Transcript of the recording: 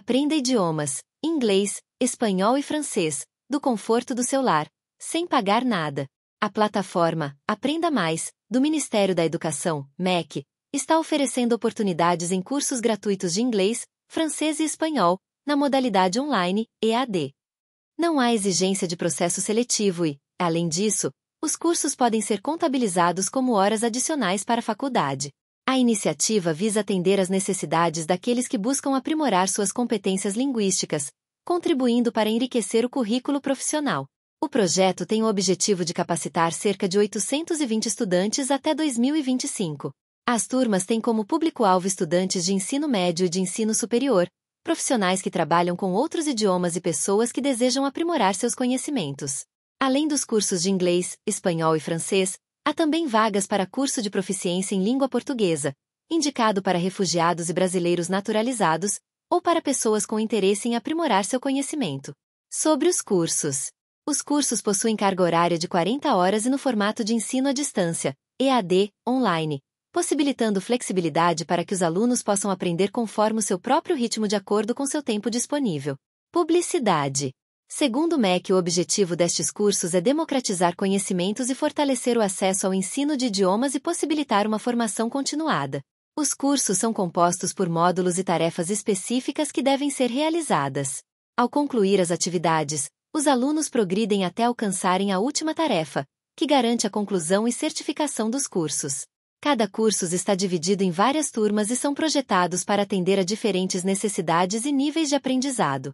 Aprenda idiomas, inglês, espanhol e francês, do conforto do seu lar, sem pagar nada. A plataforma Aprenda Mais, do Ministério da Educação, MEC, está oferecendo oportunidades em cursos gratuitos de inglês, francês e espanhol, na modalidade online, EAD. Não há exigência de processo seletivo e, além disso, os cursos podem ser contabilizados como horas adicionais para a faculdade. A iniciativa visa atender às necessidades daqueles que buscam aprimorar suas competências linguísticas, contribuindo para enriquecer o currículo profissional. O projeto tem o objetivo de capacitar cerca de 820 estudantes até 2025. As turmas têm como público-alvo estudantes de ensino médio e de ensino superior, profissionais que trabalham com outros idiomas e pessoas que desejam aprimorar seus conhecimentos. Além dos cursos de inglês, espanhol e francês, Há também vagas para curso de proficiência em língua portuguesa, indicado para refugiados e brasileiros naturalizados, ou para pessoas com interesse em aprimorar seu conhecimento. Sobre os cursos. Os cursos possuem carga horária de 40 horas e no formato de ensino à distância, EAD, online, possibilitando flexibilidade para que os alunos possam aprender conforme o seu próprio ritmo de acordo com seu tempo disponível. Publicidade. Segundo o MEC, o objetivo destes cursos é democratizar conhecimentos e fortalecer o acesso ao ensino de idiomas e possibilitar uma formação continuada. Os cursos são compostos por módulos e tarefas específicas que devem ser realizadas. Ao concluir as atividades, os alunos progridem até alcançarem a última tarefa, que garante a conclusão e certificação dos cursos. Cada curso está dividido em várias turmas e são projetados para atender a diferentes necessidades e níveis de aprendizado.